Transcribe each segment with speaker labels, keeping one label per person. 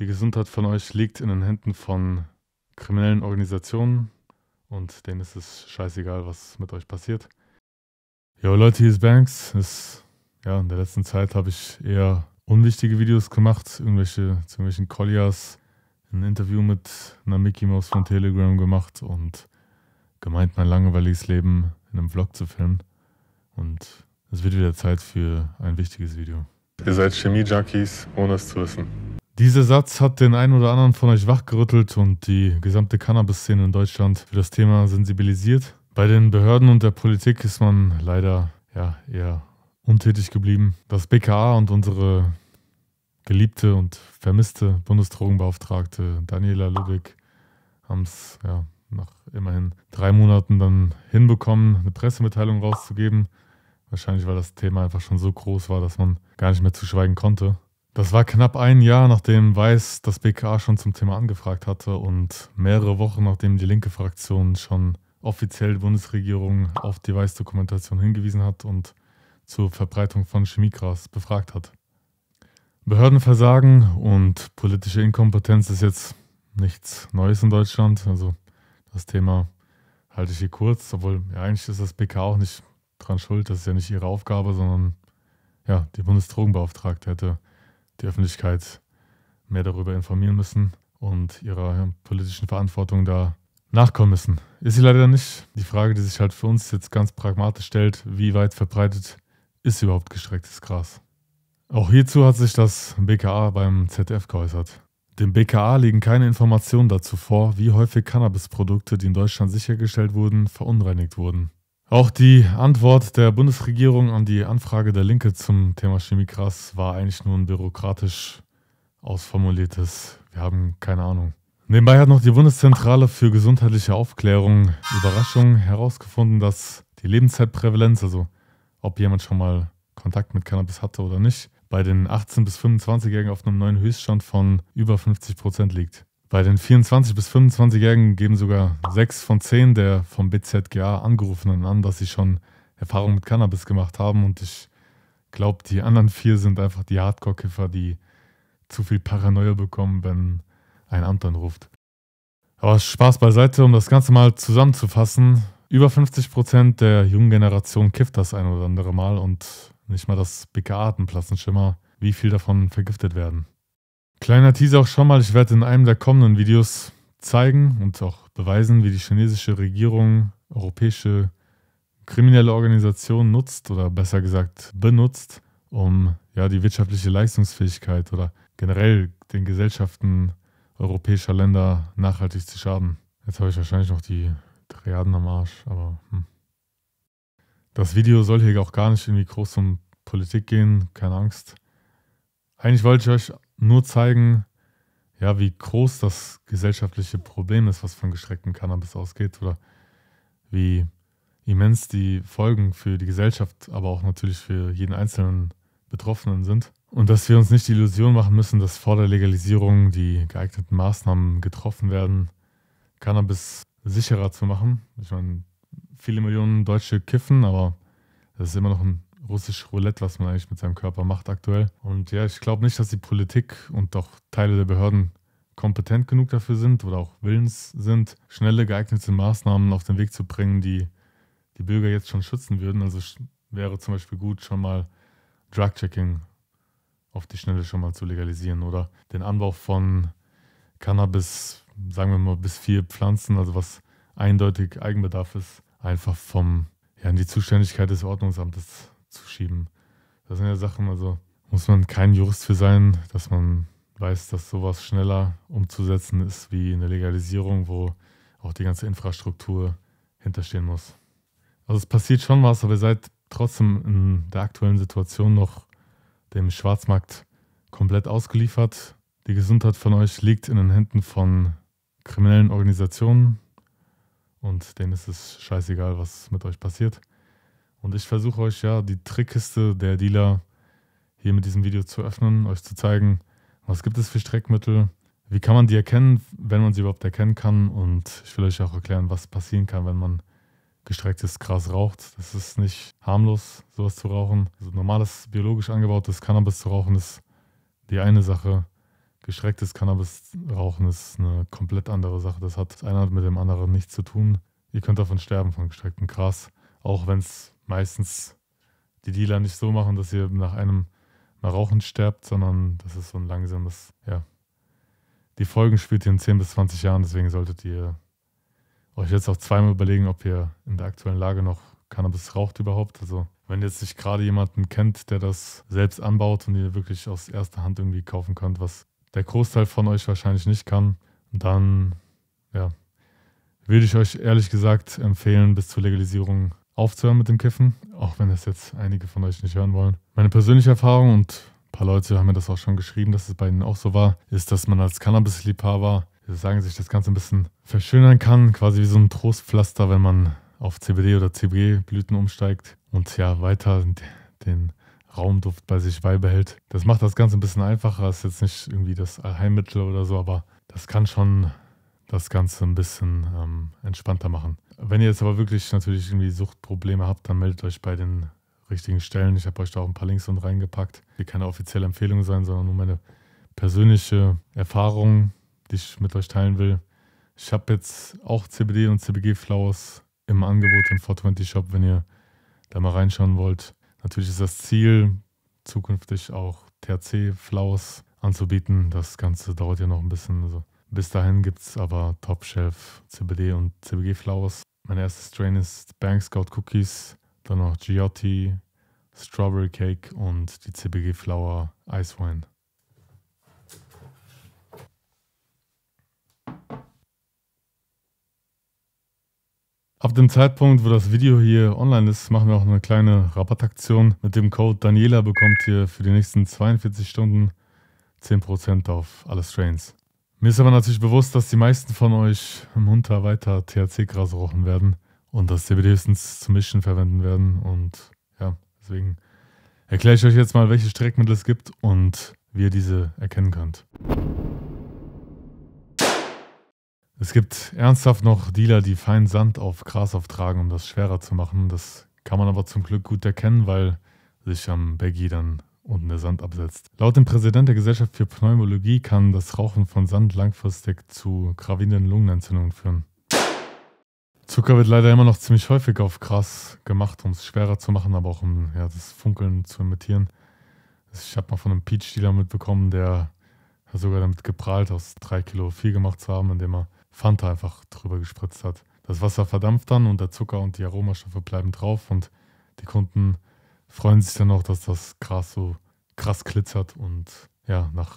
Speaker 1: Die Gesundheit von euch liegt in den Händen von kriminellen Organisationen und denen ist es scheißegal, was mit euch passiert. Jo Leute, hier ist Banks. Ist, ja, in der letzten Zeit habe ich eher unwichtige Videos gemacht, irgendwelche zu irgendwelchen Colliers, ein Interview mit einer Mickey Mouse von Telegram gemacht und gemeint, mein langweiliges Leben in einem Vlog zu filmen. Und es wird wieder Zeit für ein wichtiges Video. Ihr seid Chemie-Junkies, ohne es zu wissen. Dieser Satz hat den einen oder anderen von euch wachgerüttelt und die gesamte Cannabis-Szene in Deutschland für das Thema sensibilisiert. Bei den Behörden und der Politik ist man leider ja, eher untätig geblieben. Das BKA und unsere geliebte und vermisste Bundesdrogenbeauftragte Daniela Lübeck haben es ja, nach immerhin drei Monaten dann hinbekommen, eine Pressemitteilung rauszugeben. Wahrscheinlich, weil das Thema einfach schon so groß war, dass man gar nicht mehr zu schweigen konnte. Das war knapp ein Jahr, nachdem Weiß das BKA schon zum Thema angefragt hatte und mehrere Wochen, nachdem die linke Fraktion schon offiziell die Bundesregierung auf die Weiß-Dokumentation hingewiesen hat und zur Verbreitung von Chemiegras befragt hat. Behördenversagen und politische Inkompetenz ist jetzt nichts Neues in Deutschland. Also das Thema halte ich hier kurz, obwohl ja, eigentlich ist das BKA auch nicht dran schuld, das ist ja nicht ihre Aufgabe, sondern ja, die Bundesdrogenbeauftragte hätte die Öffentlichkeit mehr darüber informieren müssen und ihrer politischen Verantwortung da nachkommen müssen. Ist sie leider nicht. Die Frage, die sich halt für uns jetzt ganz pragmatisch stellt, wie weit verbreitet ist überhaupt gestrecktes Gras? Auch hierzu hat sich das BKA beim ZDF geäußert. Dem BKA liegen keine Informationen dazu vor, wie häufig Cannabisprodukte, die in Deutschland sichergestellt wurden, verunreinigt wurden. Auch die Antwort der Bundesregierung an die Anfrage der Linke zum Thema Chemiegras war eigentlich nur ein bürokratisch ausformuliertes Wir haben keine Ahnung. Nebenbei hat noch die Bundeszentrale für gesundheitliche Aufklärung Überraschung herausgefunden, dass die Lebenszeitprävalenz, also ob jemand schon mal Kontakt mit Cannabis hatte oder nicht, bei den 18- bis 25-Jährigen auf einem neuen Höchststand von über 50 Prozent liegt. Bei den 24- bis 25-Jährigen geben sogar sechs von zehn der vom BZGA angerufenen an, dass sie schon Erfahrung mit Cannabis gemacht haben. Und ich glaube, die anderen vier sind einfach die Hardcore-Kiffer, die zu viel Paranoia bekommen, wenn ein Amt anruft. Aber Spaß beiseite, um das Ganze mal zusammenzufassen. Über 50% Prozent der jungen Generation kifft das ein oder andere Mal und nicht mal das BKA atemplatzenschimmer wie viel davon vergiftet werden. Kleiner Teaser auch schon mal, ich werde in einem der kommenden Videos zeigen und auch beweisen, wie die chinesische Regierung europäische kriminelle Organisationen nutzt oder besser gesagt benutzt, um ja die wirtschaftliche Leistungsfähigkeit oder generell den Gesellschaften europäischer Länder nachhaltig zu schaden. Jetzt habe ich wahrscheinlich noch die Triaden am Arsch, aber hm. das Video soll hier auch gar nicht irgendwie groß um Politik gehen, keine Angst. Eigentlich wollte ich euch nur zeigen, ja, wie groß das gesellschaftliche Problem ist, was von gestrecktem Cannabis ausgeht oder wie immens die Folgen für die Gesellschaft, aber auch natürlich für jeden einzelnen Betroffenen sind. Und dass wir uns nicht die Illusion machen müssen, dass vor der Legalisierung die geeigneten Maßnahmen getroffen werden, Cannabis sicherer zu machen. Ich meine, viele Millionen Deutsche kiffen, aber das ist immer noch ein russisch Roulette, was man eigentlich mit seinem Körper macht aktuell. Und ja, ich glaube nicht, dass die Politik und auch Teile der Behörden kompetent genug dafür sind oder auch willens sind, schnelle geeignete Maßnahmen auf den Weg zu bringen, die die Bürger jetzt schon schützen würden. Also wäre zum Beispiel gut, schon mal Drug-Checking auf die Schnelle schon mal zu legalisieren oder den Anbau von Cannabis, sagen wir mal, bis vier Pflanzen, also was eindeutig Eigenbedarf ist, einfach vom, ja, in die Zuständigkeit des Ordnungsamtes zuzuschieben. Das sind ja Sachen, also muss man kein Jurist für sein, dass man weiß, dass sowas schneller umzusetzen ist wie eine Legalisierung, wo auch die ganze Infrastruktur hinterstehen muss. Also es passiert schon was, aber ihr seid trotzdem in der aktuellen Situation noch dem Schwarzmarkt komplett ausgeliefert. Die Gesundheit von euch liegt in den Händen von kriminellen Organisationen und denen ist es scheißegal, was mit euch passiert. Und ich versuche euch ja die Trickkiste der Dealer hier mit diesem Video zu öffnen, euch zu zeigen, was gibt es für Streckmittel, wie kann man die erkennen, wenn man sie überhaupt erkennen kann. Und ich will euch auch erklären, was passieren kann, wenn man gestrecktes Gras raucht. Das ist nicht harmlos, sowas zu rauchen. Also normales biologisch angebautes Cannabis zu rauchen ist die eine Sache. Gestrecktes Cannabis rauchen ist eine komplett andere Sache. Das hat das eine mit dem anderen nichts zu tun. Ihr könnt davon sterben, von gestrecktem Gras. Auch wenn es meistens die Dealer nicht so machen, dass ihr nach einem mal Rauchen sterbt, sondern das ist so ein langsames, ja. Die Folgen spielt ihr in 10 bis 20 Jahren, deswegen solltet ihr euch jetzt auch zweimal überlegen, ob ihr in der aktuellen Lage noch Cannabis raucht überhaupt. Also wenn ihr jetzt nicht gerade jemanden kennt, der das selbst anbaut und ihr wirklich aus erster Hand irgendwie kaufen könnt, was der Großteil von euch wahrscheinlich nicht kann, dann ja, würde ich euch ehrlich gesagt empfehlen, bis zur Legalisierung aufzuhören mit dem Kiffen, auch wenn das jetzt einige von euch nicht hören wollen. Meine persönliche Erfahrung und ein paar Leute haben mir das auch schon geschrieben, dass es bei ihnen auch so war, ist, dass man als Cannabis-Liebhaber, sagen sich, das Ganze ein bisschen verschönern kann, quasi wie so ein Trostpflaster, wenn man auf CBD oder cbg blüten umsteigt und ja weiter den Raumduft bei sich beibehält. Das macht das Ganze ein bisschen einfacher, ist jetzt nicht irgendwie das Allheilmittel oder so, aber das kann schon das Ganze ein bisschen ähm, entspannter machen. Wenn ihr jetzt aber wirklich natürlich irgendwie Suchtprobleme habt, dann meldet euch bei den richtigen Stellen. Ich habe euch da auch ein paar Links und reingepackt, die keine offizielle Empfehlung sein, sondern nur meine persönliche Erfahrung, die ich mit euch teilen will. Ich habe jetzt auch CBD und CBG-Flowers im Angebot im 420 Shop, wenn ihr da mal reinschauen wollt. Natürlich ist das Ziel, zukünftig auch THC-Flowers anzubieten. Das Ganze dauert ja noch ein bisschen. Also bis dahin gibt es aber Top Shelf CBD und CBG Flowers. Mein erstes Strain ist Bank Scout Cookies, dann noch Giotti, Strawberry Cake und die CBG Flower Ice Wine. Ab dem Zeitpunkt, wo das Video hier online ist, machen wir auch eine kleine Rabattaktion. Mit dem Code Daniela bekommt ihr für die nächsten 42 Stunden 10% auf alle Strains. Mir ist aber natürlich bewusst, dass die meisten von euch munter weiter THC-Gras rauchen werden und das CBD höchstens zum Mischen verwenden werden. Und ja, deswegen erkläre ich euch jetzt mal, welche Streckmittel es gibt und wie ihr diese erkennen könnt. Es gibt ernsthaft noch Dealer, die feinen Sand auf Gras auftragen, um das schwerer zu machen. Das kann man aber zum Glück gut erkennen, weil sich am Baggy dann und der Sand absetzt. Laut dem Präsident der Gesellschaft für Pneumologie kann das Rauchen von Sand langfristig zu gravierenden Lungenentzündungen führen. Zucker wird leider immer noch ziemlich häufig auf Gras gemacht, um es schwerer zu machen, aber auch um ja, das Funkeln zu imitieren. Ich habe mal von einem Peach-Dealer mitbekommen, der hat sogar damit geprahlt, aus 3 Kilo 4 gemacht zu haben, indem er Fanta einfach drüber gespritzt hat. Das Wasser verdampft dann und der Zucker und die Aromastoffe bleiben drauf und die Kunden freuen sich dann auch, dass das Gras so krass glitzert und ja, nach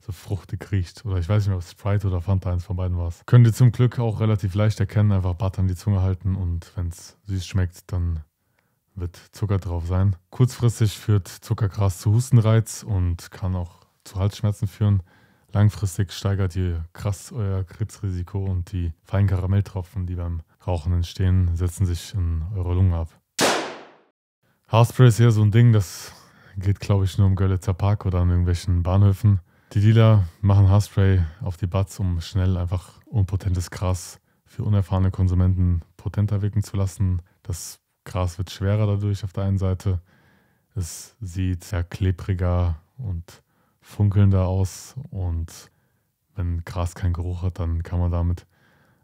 Speaker 1: so fruchtig riecht. Oder ich weiß nicht mehr, ob Sprite oder Fanta eins von beiden war es. Könnt ihr zum Glück auch relativ leicht erkennen. Einfach Butter in die Zunge halten und wenn es süß schmeckt, dann wird Zucker drauf sein. Kurzfristig führt Zuckergras zu Hustenreiz und kann auch zu Halsschmerzen führen. Langfristig steigert ihr krass euer Krebsrisiko und die feinen Karamelltropfen, die beim Rauchen entstehen, setzen sich in eure Lunge ab. Haarspray ist ja so ein Ding, das geht, glaube ich, nur im Görlitzer Park oder an irgendwelchen Bahnhöfen. Die Dealer machen Haarspray auf die Bats, um schnell einfach unpotentes Gras für unerfahrene Konsumenten potenter wirken zu lassen. Das Gras wird schwerer dadurch auf der einen Seite. Es sieht ja klebriger und funkelnder aus. Und wenn Gras keinen Geruch hat, dann kann man damit,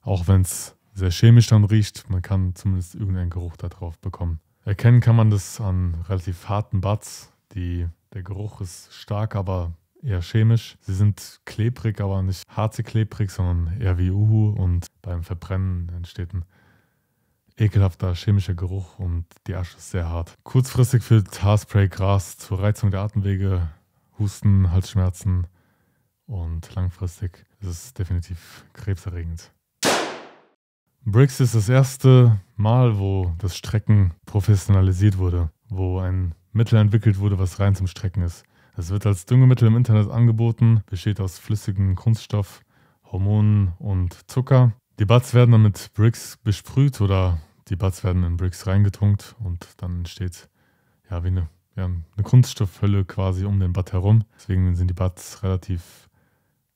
Speaker 1: auch wenn es sehr chemisch dann riecht, man kann zumindest irgendeinen Geruch darauf bekommen. Erkennen kann man das an relativ harten Buds. Die, der Geruch ist stark, aber eher chemisch. Sie sind klebrig, aber nicht harze klebrig, sondern eher wie Uhu. Und beim Verbrennen entsteht ein ekelhafter chemischer Geruch und die Asche ist sehr hart. Kurzfristig führt Haarspray Gras zur Reizung der Atemwege, Husten, Halsschmerzen und langfristig ist es definitiv krebserregend. Bricks ist das erste Mal, wo das Strecken professionalisiert wurde, wo ein Mittel entwickelt wurde, was rein zum Strecken ist. Es wird als Düngemittel im Internet angeboten, besteht aus flüssigem Kunststoff, Hormonen und Zucker. Die Buds werden dann mit Bricks besprüht oder die Buds werden in Bricks reingetunkt und dann entsteht ja wie eine, ja, eine Kunststoffhülle quasi um den Bud herum. Deswegen sind die Buds relativ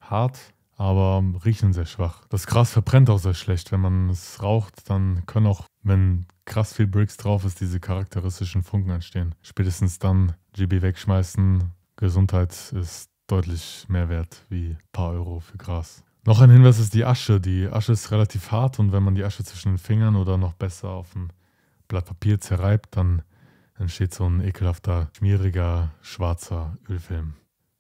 Speaker 1: hart aber riechen sehr schwach. Das Gras verbrennt auch sehr schlecht. Wenn man es raucht, dann können auch, wenn krass viel Bricks drauf ist, diese charakteristischen Funken entstehen. Spätestens dann GB wegschmeißen. Gesundheit ist deutlich mehr wert wie ein paar Euro für Gras. Noch ein Hinweis ist die Asche. Die Asche ist relativ hart und wenn man die Asche zwischen den Fingern oder noch besser auf dem Blatt Papier zerreibt, dann entsteht so ein ekelhafter, schmieriger, schwarzer Ölfilm.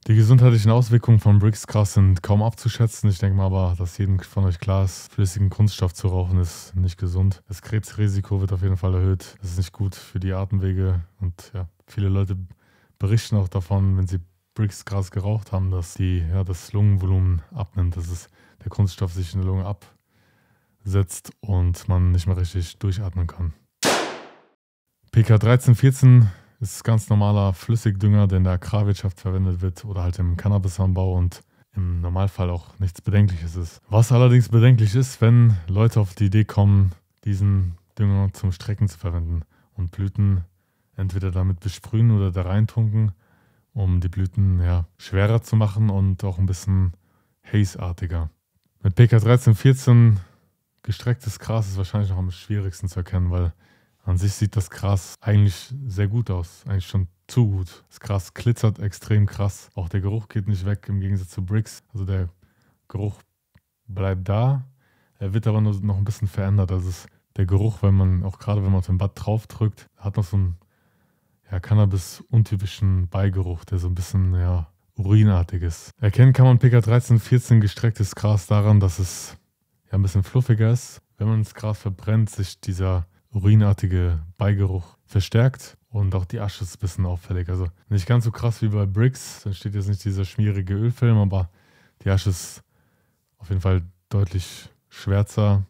Speaker 1: Die gesundheitlichen Auswirkungen von Bricks Gras sind kaum abzuschätzen. Ich denke mal aber, dass jedem von euch klar ist, flüssigen Kunststoff zu rauchen ist nicht gesund. Das Krebsrisiko wird auf jeden Fall erhöht. Das ist nicht gut für die Atemwege. Und ja, viele Leute berichten auch davon, wenn sie Bricks Gras geraucht haben, dass die, ja, das Lungenvolumen abnimmt, dass es, der Kunststoff sich in der Lunge absetzt und man nicht mehr richtig durchatmen kann. PK 1314 ist ganz normaler Flüssigdünger, der in der Agrarwirtschaft verwendet wird oder halt im Cannabisanbau und im Normalfall auch nichts Bedenkliches ist. Was allerdings bedenklich ist, wenn Leute auf die Idee kommen, diesen Dünger zum Strecken zu verwenden und Blüten entweder damit besprühen oder da reintunken, um die Blüten ja, schwerer zu machen und auch ein bisschen hazeartiger. Mit PK 1314 gestrecktes Gras ist wahrscheinlich noch am schwierigsten zu erkennen, weil an sich sieht das Gras eigentlich sehr gut aus. Eigentlich schon zu gut. Das Gras glitzert extrem krass. Auch der Geruch geht nicht weg im Gegensatz zu Bricks. Also der Geruch bleibt da. Er wird aber nur noch ein bisschen verändert. Also ist der Geruch, wenn man, auch gerade wenn man auf den Bad draufdrückt, hat noch so einen ja, Cannabis-untypischen Beigeruch, der so ein bisschen, ja, urinartig ist. Erkennen kann man PK13-14 gestrecktes Gras daran, dass es ja ein bisschen fluffiger ist. Wenn man das Gras verbrennt, sich dieser urinartige Beigeruch verstärkt und auch die Asche ist ein bisschen auffällig. Also nicht ganz so krass wie bei Bricks, dann steht jetzt nicht dieser schmierige Ölfilm, aber die Asche ist auf jeden Fall deutlich schwärzer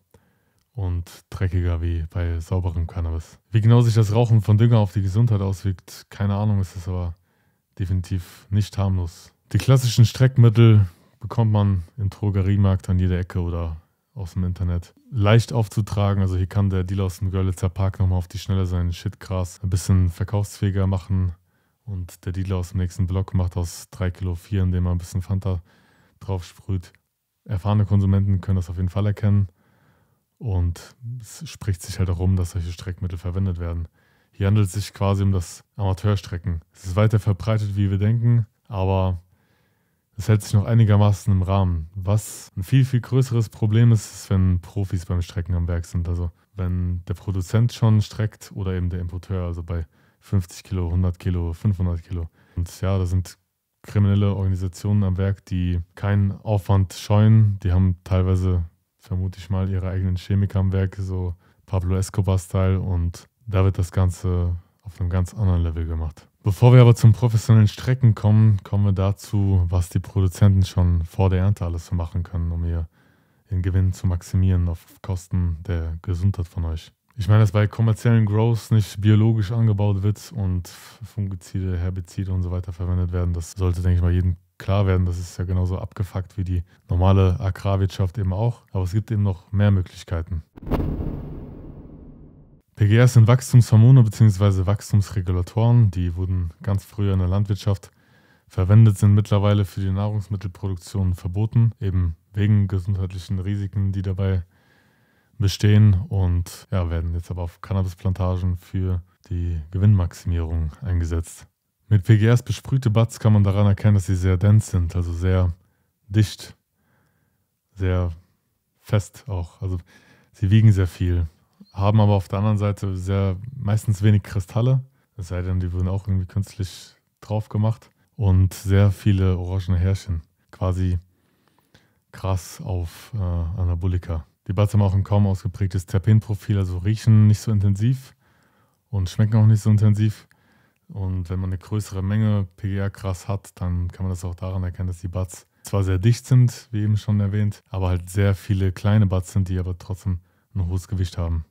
Speaker 1: und dreckiger wie bei sauberem Cannabis. Wie genau sich das Rauchen von Dünger auf die Gesundheit auswirkt, keine Ahnung, ist es aber definitiv nicht harmlos. Die klassischen Streckmittel bekommt man im Drogeriemarkt an jeder Ecke oder aus dem Internet. Leicht aufzutragen, also hier kann der Dealer aus dem Görlitzer Park nochmal auf die Schnelle seinen Shitgras ein bisschen verkaufsfähiger machen. Und der Dealer aus dem nächsten Block macht aus 3 Kilo 4, indem er ein bisschen Fanta drauf sprüht. Erfahrene Konsumenten können das auf jeden Fall erkennen. Und es spricht sich halt darum, dass solche Streckmittel verwendet werden. Hier handelt es sich quasi um das Amateurstrecken. Es ist weiter verbreitet, wie wir denken, aber es hält sich noch einigermaßen im Rahmen. Was ein viel, viel größeres Problem ist, ist, wenn Profis beim Strecken am Werk sind. Also wenn der Produzent schon streckt oder eben der Importeur, also bei 50 Kilo, 100 Kilo, 500 Kilo. Und ja, da sind kriminelle Organisationen am Werk, die keinen Aufwand scheuen. Die haben teilweise, vermute ich mal, ihre eigenen Chemiker am Werk, so Pablo Escobar-Style. Und da wird das Ganze auf einem ganz anderen Level gemacht. Bevor wir aber zum professionellen Strecken kommen, kommen wir dazu, was die Produzenten schon vor der Ernte alles so machen können, um ihr den Gewinn zu maximieren auf Kosten der Gesundheit von euch. Ich meine, dass bei kommerziellen Grows nicht biologisch angebaut wird und Fungizide, Herbizide und so weiter verwendet werden, das sollte, denke ich mal, jedem klar werden. Das ist ja genauso abgefuckt wie die normale Agrarwirtschaft eben auch. Aber es gibt eben noch mehr Möglichkeiten. PGRs sind Wachstumshormone bzw. Wachstumsregulatoren, die wurden ganz früher in der Landwirtschaft verwendet, sind mittlerweile für die Nahrungsmittelproduktion verboten, eben wegen gesundheitlichen Risiken, die dabei bestehen und ja, werden jetzt aber auf Cannabisplantagen für die Gewinnmaximierung eingesetzt. Mit PGRs besprühte Buds kann man daran erkennen, dass sie sehr dense sind, also sehr dicht, sehr fest auch. Also sie wiegen sehr viel haben aber auf der anderen Seite sehr meistens wenig Kristalle. Es sei denn, die wurden auch irgendwie künstlich drauf gemacht. Und sehr viele orangene Härchen. Quasi krass auf äh, Anabolika. Die Bats haben auch ein kaum ausgeprägtes Terpenprofil, also riechen nicht so intensiv und schmecken auch nicht so intensiv. Und wenn man eine größere Menge PGA-Gras hat, dann kann man das auch daran erkennen, dass die Buds zwar sehr dicht sind, wie eben schon erwähnt, aber halt sehr viele kleine Buds sind, die aber trotzdem ein hohes Gewicht haben.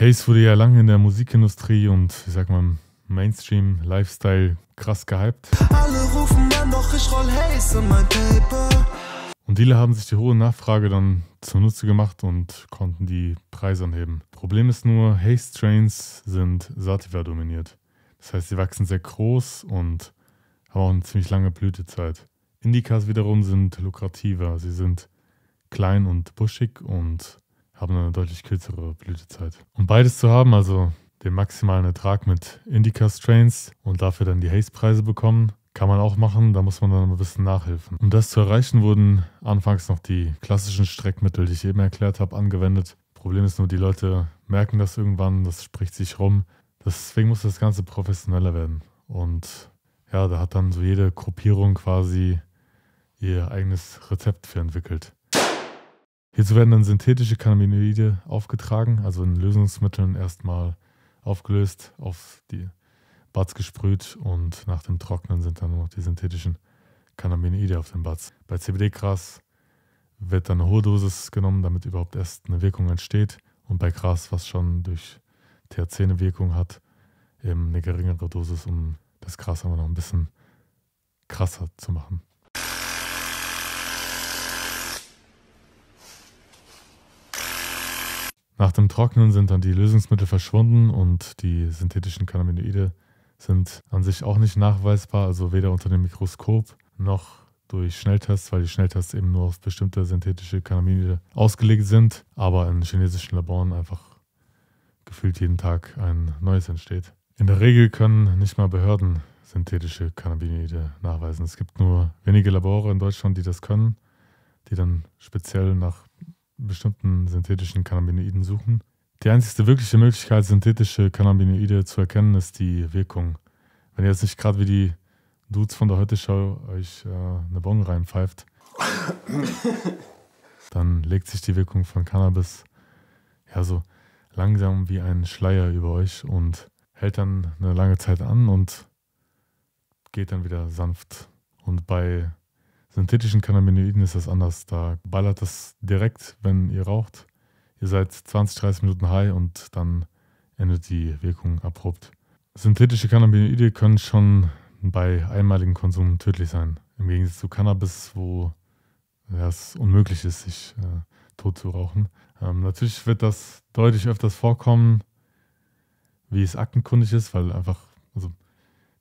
Speaker 1: Hayes wurde ja lange in der Musikindustrie und ich sag mal Mainstream Lifestyle krass gehypt. Und viele haben sich die hohe Nachfrage dann zunutze gemacht und konnten die Preise anheben. Problem ist nur, Haze Trains sind Sativa dominiert. Das heißt, sie wachsen sehr groß und haben auch eine ziemlich lange Blütezeit. Indikas wiederum sind lukrativer. Sie sind klein und buschig und haben eine deutlich kürzere Blütezeit. Um beides zu haben, also den maximalen Ertrag mit Indica-Strains und dafür dann die Haze-Preise bekommen, kann man auch machen, da muss man dann ein bisschen nachhelfen. Um das zu erreichen, wurden anfangs noch die klassischen Streckmittel, die ich eben erklärt habe, angewendet. Problem ist nur, die Leute merken das irgendwann, das spricht sich rum. Deswegen muss das Ganze professioneller werden. Und ja, da hat dann so jede Gruppierung quasi ihr eigenes Rezept für entwickelt. Hierzu werden dann synthetische Cannabinoide aufgetragen, also in Lösungsmitteln erstmal aufgelöst, auf die Bats gesprüht und nach dem Trocknen sind dann nur noch die synthetischen Cannabinoide auf den Bats. Bei CBD-Gras wird dann eine hohe Dosis genommen, damit überhaupt erst eine Wirkung entsteht. Und bei Gras, was schon durch THC eine Wirkung hat, eben eine geringere Dosis, um das Gras aber noch ein bisschen krasser zu machen. Nach dem Trocknen sind dann die Lösungsmittel verschwunden und die synthetischen Cannabinoide sind an sich auch nicht nachweisbar, also weder unter dem Mikroskop noch durch Schnelltests, weil die Schnelltests eben nur auf bestimmte synthetische Cannabinoide ausgelegt sind, aber in chinesischen Laboren einfach gefühlt jeden Tag ein neues entsteht. In der Regel können nicht mal Behörden synthetische Cannabinoide nachweisen. Es gibt nur wenige Labore in Deutschland, die das können, die dann speziell nach bestimmten synthetischen Cannabinoiden suchen. Die einzige wirkliche Möglichkeit, synthetische Cannabinoide zu erkennen, ist die Wirkung. Wenn ihr jetzt nicht gerade wie die Dudes von der Heute-Show euch äh, eine Bon reinpfeift, dann legt sich die Wirkung von Cannabis ja so langsam wie ein Schleier über euch und hält dann eine lange Zeit an und geht dann wieder sanft. Und bei Synthetischen Cannabinoiden ist das anders. Da ballert das direkt, wenn ihr raucht. Ihr seid 20, 30 Minuten high und dann endet die Wirkung abrupt. Synthetische Cannabinoide können schon bei einmaligem Konsum tödlich sein. Im Gegensatz zu Cannabis, wo es unmöglich ist, sich äh, tot zu rauchen. Ähm, natürlich wird das deutlich öfters vorkommen, wie es aktenkundig ist, weil einfach, also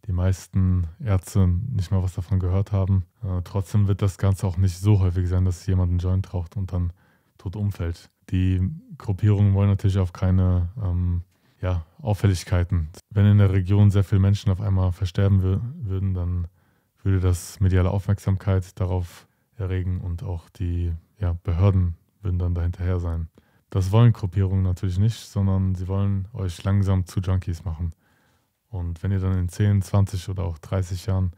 Speaker 1: die meisten Ärzte nicht mal was davon gehört haben. Äh, trotzdem wird das Ganze auch nicht so häufig sein, dass jemand einen Joint raucht und dann tot umfällt. Die Gruppierungen wollen natürlich auf keine ähm, ja, Auffälligkeiten. Wenn in der Region sehr viele Menschen auf einmal versterben würden, dann würde das mediale Aufmerksamkeit darauf erregen und auch die ja, Behörden würden dann dahinterher sein. Das wollen Gruppierungen natürlich nicht, sondern sie wollen euch langsam zu Junkies machen. Und wenn ihr dann in 10, 20 oder auch 30 Jahren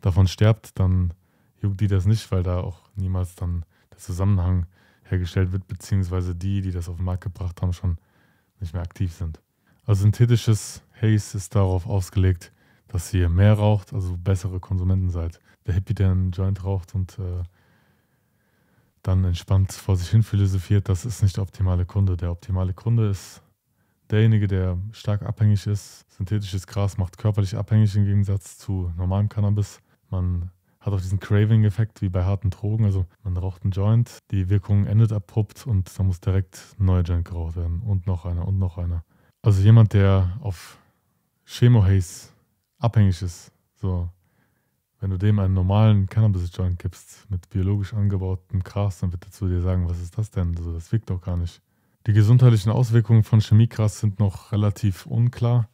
Speaker 1: davon sterbt, dann juckt die das nicht, weil da auch niemals dann der Zusammenhang hergestellt wird, beziehungsweise die, die das auf den Markt gebracht haben, schon nicht mehr aktiv sind. Also synthetisches Haze ist darauf ausgelegt, dass ihr mehr raucht, also bessere Konsumenten seid. Der Hippie, der einen Joint raucht und äh, dann entspannt vor sich hin philosophiert, das ist nicht der optimale Kunde. Der optimale Kunde ist derjenige, der stark abhängig ist, synthetisches Gras macht körperlich abhängig im Gegensatz zu normalem Cannabis. Man hat auch diesen Craving-Effekt wie bei harten Drogen. Also man raucht einen Joint, die Wirkung endet abrupt und dann muss direkt ein neuer Joint geraucht werden und noch einer und noch einer. Also jemand, der auf Chemohaze abhängig ist, so wenn du dem einen normalen Cannabis-Joint gibst mit biologisch angebautem Gras, dann wird er zu dir sagen, was ist das denn? So, das wirkt doch gar nicht. Die gesundheitlichen Auswirkungen von Chemiegras sind noch relativ unklar.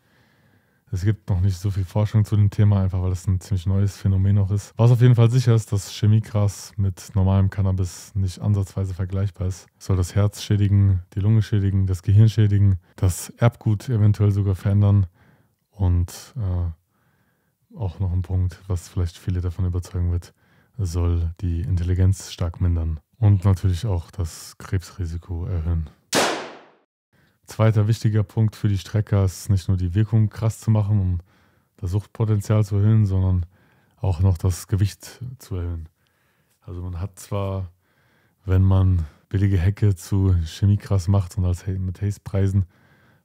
Speaker 1: Es gibt noch nicht so viel Forschung zu dem Thema, einfach weil das ein ziemlich neues Phänomen noch ist. Was auf jeden Fall sicher ist, dass Chemiegras mit normalem Cannabis nicht ansatzweise vergleichbar ist. soll das Herz schädigen, die Lunge schädigen, das Gehirn schädigen, das Erbgut eventuell sogar verändern und äh, auch noch ein Punkt, was vielleicht viele davon überzeugen wird, soll die Intelligenz stark mindern und natürlich auch das Krebsrisiko erhöhen. Zweiter wichtiger Punkt für die Strecker ist nicht nur die Wirkung krass zu machen, um das Suchtpotenzial zu erhöhen, sondern auch noch das Gewicht zu erhöhen. Also man hat zwar, wenn man billige Hecke zu Chemiekrass macht und als mit Haze-Preisen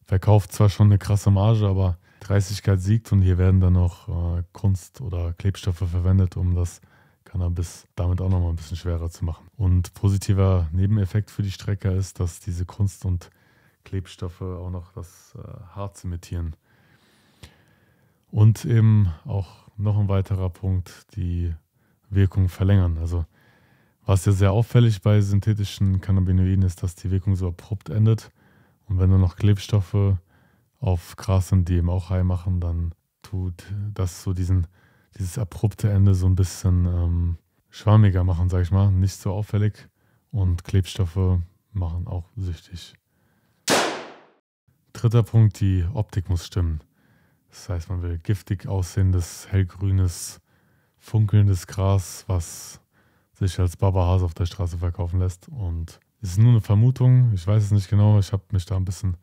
Speaker 1: verkauft, zwar schon eine krasse Marge, aber 30 Grad siegt und hier werden dann noch äh, Kunst oder Klebstoffe verwendet, um das Cannabis damit auch nochmal ein bisschen schwerer zu machen. Und positiver Nebeneffekt für die Strecker ist, dass diese Kunst- und Klebstoffe auch noch das äh, Harz imitieren. Und eben auch noch ein weiterer Punkt, die Wirkung verlängern. Also was ja sehr auffällig bei synthetischen Cannabinoiden ist, dass die Wirkung so abrupt endet. Und wenn nur noch Klebstoffe auf Gras sind, die eben auch high machen, dann tut das so diesen, dieses abrupte Ende so ein bisschen ähm, schwammiger machen, sag ich mal. Nicht so auffällig. Und Klebstoffe machen auch süchtig. Dritter Punkt, die Optik muss stimmen. Das heißt, man will giftig aussehendes, hellgrünes, funkelndes Gras, was sich als Baba Hase auf der Straße verkaufen lässt. Und es ist nur eine Vermutung, ich weiß es nicht genau, ich habe mich da ein bisschen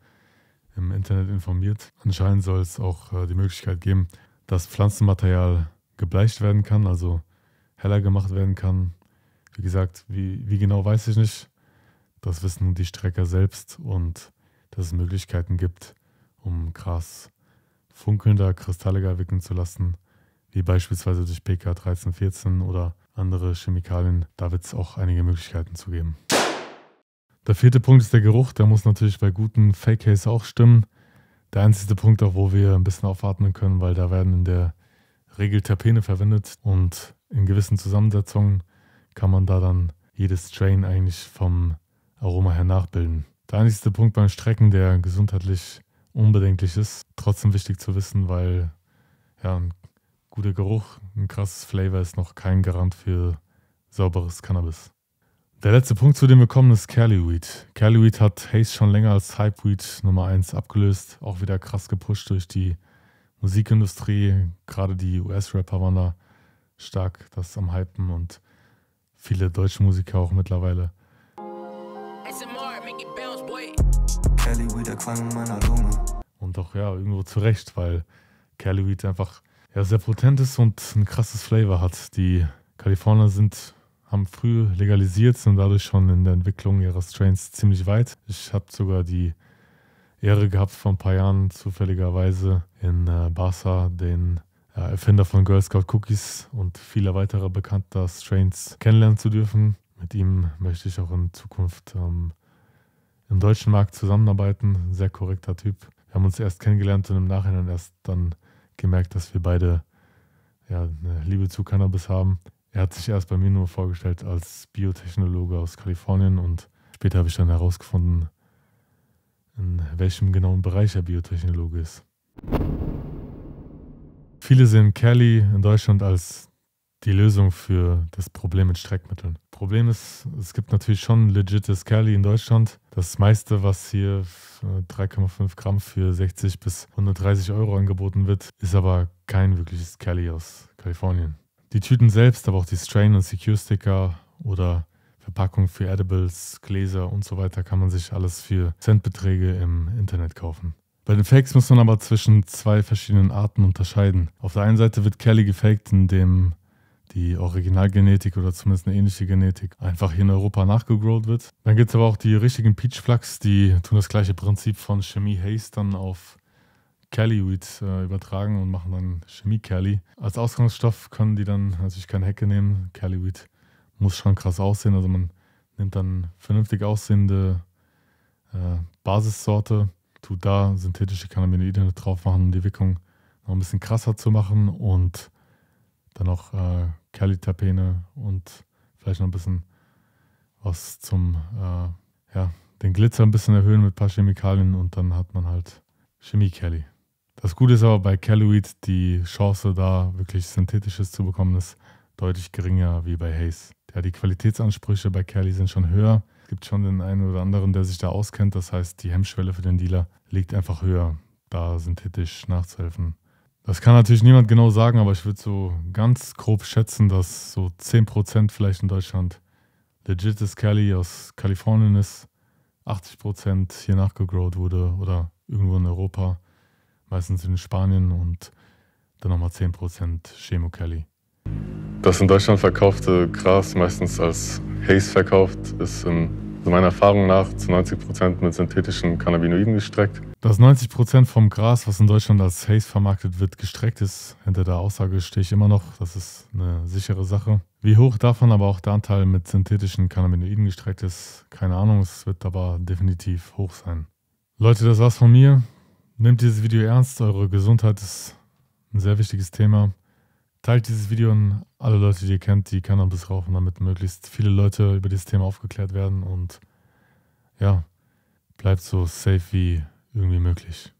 Speaker 1: im Internet informiert. Anscheinend soll es auch äh, die Möglichkeit geben, dass Pflanzenmaterial gebleicht werden kann, also heller gemacht werden kann. Wie gesagt, wie, wie genau weiß ich nicht. Das wissen die Strecker selbst und dass es Möglichkeiten gibt, um Gras funkelnder kristalliger wickeln zu lassen, wie beispielsweise durch PK1314 oder andere Chemikalien. Da wird es auch einige Möglichkeiten zu geben. Der vierte Punkt ist der Geruch. Der muss natürlich bei guten Fake Case auch stimmen. Der einzige Punkt, auch wo wir ein bisschen aufatmen können, weil da werden in der Regel Terpene verwendet und in gewissen Zusammensetzungen kann man da dann jedes Strain eigentlich vom Aroma her nachbilden. Der einzige Punkt beim Strecken, der gesundheitlich unbedenklich ist, trotzdem wichtig zu wissen, weil ja, ein guter Geruch, ein krasses Flavor ist noch kein Garant für sauberes Cannabis. Der letzte Punkt, zu dem wir kommen, ist Curlyweed. Curlyweed hat Haze schon länger als Hypeweed Nummer 1 abgelöst, auch wieder krass gepusht durch die Musikindustrie. Gerade die US-Rapper waren da stark das am Hypen und viele deutsche Musiker auch mittlerweile. SMR, make it Kellyweed, der Klang meiner Lunge. Und auch ja, irgendwo zurecht, weil Kelly Weed einfach ja, sehr potent ist und ein krasses Flavor hat. Die Kalifornier sind haben früh legalisiert, und dadurch schon in der Entwicklung ihrer Strains ziemlich weit. Ich habe sogar die Ehre gehabt, vor ein paar Jahren zufälligerweise in äh, Barca den äh, Erfinder von Girl Scout Cookies und vieler weiterer bekannter Strains kennenlernen zu dürfen. Mit ihm möchte ich auch in Zukunft ähm, im deutschen Markt zusammenarbeiten. Sehr korrekter Typ. Wir haben uns erst kennengelernt und im Nachhinein erst dann gemerkt, dass wir beide ja, eine Liebe zu Cannabis haben. Er hat sich erst bei mir nur vorgestellt als Biotechnologe aus Kalifornien und später habe ich dann herausgefunden, in welchem genauen Bereich er Biotechnologe ist. Viele sehen Kelly in Deutschland als die Lösung für das Problem mit Streckmitteln. Problem ist, es gibt natürlich schon legites Kelly in Deutschland. Das meiste, was hier 3,5 äh, Gramm für 60 bis 130 Euro angeboten wird, ist aber kein wirkliches Kelly aus Kalifornien. Die Tüten selbst, aber auch die Strain- und Secure-Sticker oder Verpackung für Edibles, Gläser und so weiter kann man sich alles für Centbeträge im Internet kaufen. Bei den Fakes muss man aber zwischen zwei verschiedenen Arten unterscheiden. Auf der einen Seite wird Kelly gefaked, indem die Originalgenetik oder zumindest eine ähnliche Genetik einfach hier in Europa nachgegrowt wird. Dann gibt es aber auch die richtigen Peach Peachflachs, die tun das gleiche Prinzip von Chemie Haze dann auf Caliweed äh, übertragen und machen dann Chemie Cali. Als Ausgangsstoff können die dann natürlich keine Hecke nehmen. Caliweed muss schon krass aussehen, also man nimmt dann vernünftig aussehende äh, Basissorte, tut da synthetische Cannabinoide drauf machen, um die Wirkung noch ein bisschen krasser zu machen und dann noch äh, Kelly-Terpene und vielleicht noch ein bisschen was zum, äh, ja, den Glitzer ein bisschen erhöhen mit ein paar Chemikalien und dann hat man halt Chemie-Kelly. Das Gute ist aber bei Kellyweed, die Chance da wirklich Synthetisches zu bekommen, ist deutlich geringer wie bei Haze. Ja, die Qualitätsansprüche bei Kelly sind schon höher. Es gibt schon den einen oder anderen, der sich da auskennt. Das heißt, die Hemmschwelle für den Dealer liegt einfach höher, da synthetisch nachzuhelfen. Das kann natürlich niemand genau sagen, aber ich würde so ganz grob schätzen, dass so 10% vielleicht in Deutschland legit ist Cali aus Kalifornien ist, 80% hier nachgegrowt wurde oder irgendwo in Europa, meistens in Spanien und dann nochmal 10% Chemo Cali. Das in Deutschland verkaufte Gras meistens als Haze verkauft, ist im meiner Erfahrung nach zu 90 mit synthetischen Cannabinoiden gestreckt. Dass 90 vom Gras, was in Deutschland als Haze vermarktet wird, gestreckt ist, hinter der Aussage stehe ich immer noch. Das ist eine sichere Sache. Wie hoch davon aber auch der Anteil mit synthetischen Cannabinoiden gestreckt ist, keine Ahnung. Es wird aber definitiv hoch sein. Leute, das war's von mir. Nehmt dieses Video ernst. Eure Gesundheit ist ein sehr wichtiges Thema. Teilt dieses Video an alle Leute, die ihr kennt, die Cannabis rauchen, damit möglichst viele Leute über dieses Thema aufgeklärt werden. Und ja, bleibt so safe wie irgendwie möglich.